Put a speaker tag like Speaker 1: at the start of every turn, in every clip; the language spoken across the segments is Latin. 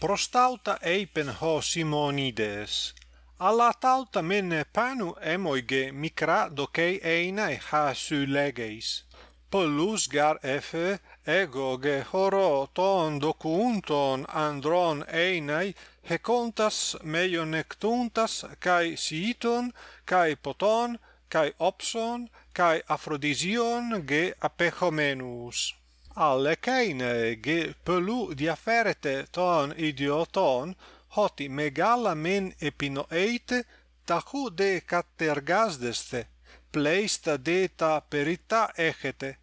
Speaker 1: Prostauta eipen ho Simonides. Allatauta mine panu emoi ge micra docei einae ha su leges. Polus gar efe ego ge horo ton docuunton andron einae hecontas meionectuntas cae siton, cae poton, cae opson, cae aphrodision ge apechomenus alle keine ge pelu di afferte ton idioton hoti megala men epinoeite tachu de cattergasdeste pleista deta perita ecete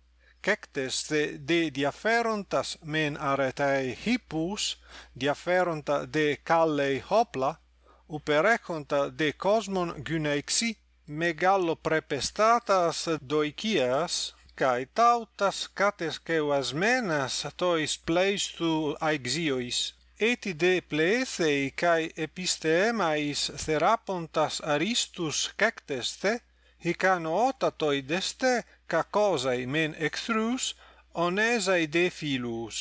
Speaker 1: Cectes de, de diaferontas men aretae hippus, diaferonta de callei hopla, uperecunta de cosmon guneixi, megallo prepestatas doicias, kai tautas kates keuas menas tois pleistu aixiois eti de pleithei kai epistemais therapontas aristus kectesthe hicano otatoi deste kakosai men exthrus onesai de filus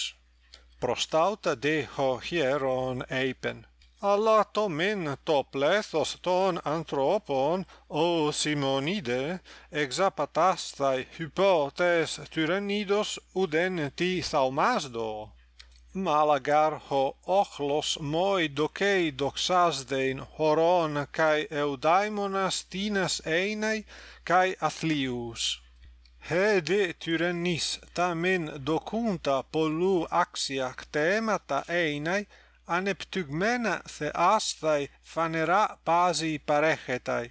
Speaker 1: prostauta de ho hieron eipen αλλά το μην το πλέθος των ανθρώπων, ο Σιμονίδε, εξαπατάσθαι υπότες τυρανίδος ουδέν τί θαυμάσδο. Μαλαγάρ ο όχλος μόι δοκέι δοξάσδειν χωρών καί ευδαίμονας τίνας έιναι καί αθλίους. Χε δε τυρανίς τα μην δοκούντα πολλού Aneptychmen se astei phanerai pasi paregetai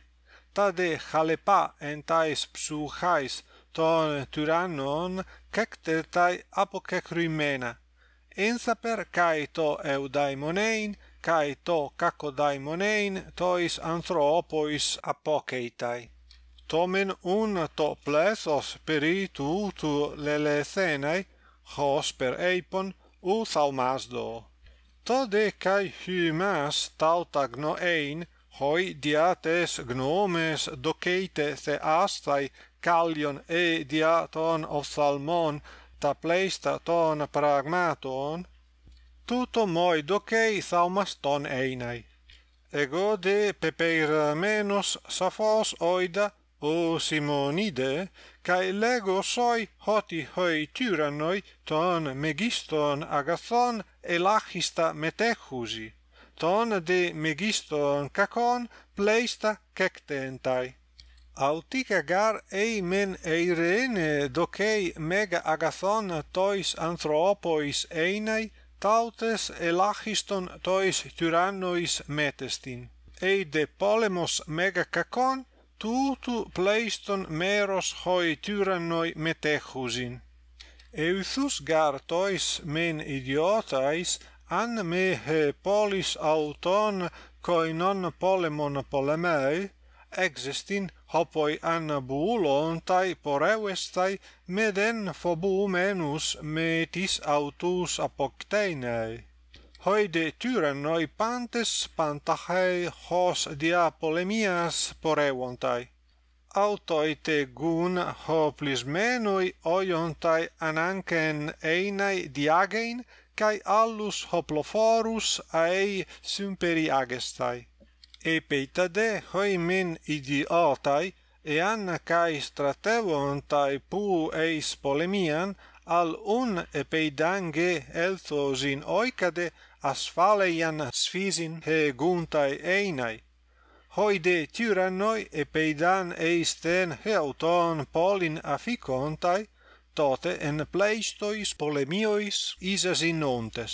Speaker 1: ta de halepae entais psuchais ton turanon kaktertai apokhrymena ensaper kaito eudaimonein kaito kako daimonein tois anthropos apoketai tomen un toples os spiritu touto lethenai hosper epon ou thalmasdo to de kai humas tautagno ein hoi diates gnomes docete theastai astai e diaton of salmon ta pleista pragmaton tuto moi docei thaumaston einai ego de pepeir menos oida o simonide kai lego soi hoti hoi tyrannoi ton megiston agathon elachista metechusi ton de megiston kakon pleista kektentai autika gar ei men eirene dokei mega agathon tois anthropois einai tautes elachiston tois tyrannois metestin ei de polemos mega kakon tutu pleiston meros hoi tyrannoi metechusin. Euthus gar tois men idiotais, an me he polis auton coi non polemon polemei, existin hopoi an buulon tai porevestai meden fobumenus metis autus apoktenei. Hoi de tyrannoi pantes pantachei hos dia polemias porevontai. Autoi te gun ho plismenoi oiontai ananken einai diagein, cae allus hoploforus aei symperi agestai. Epeita de hoi min idiotai, e anna cae stratevontai puu eis polemian, al un epeidange elthosin oicade, asphaleian sfisin he guntai einai hoide de tyrannoi e peidan e isten he auton polin afikontai tote en pleistois polemiois isasinontes. inontes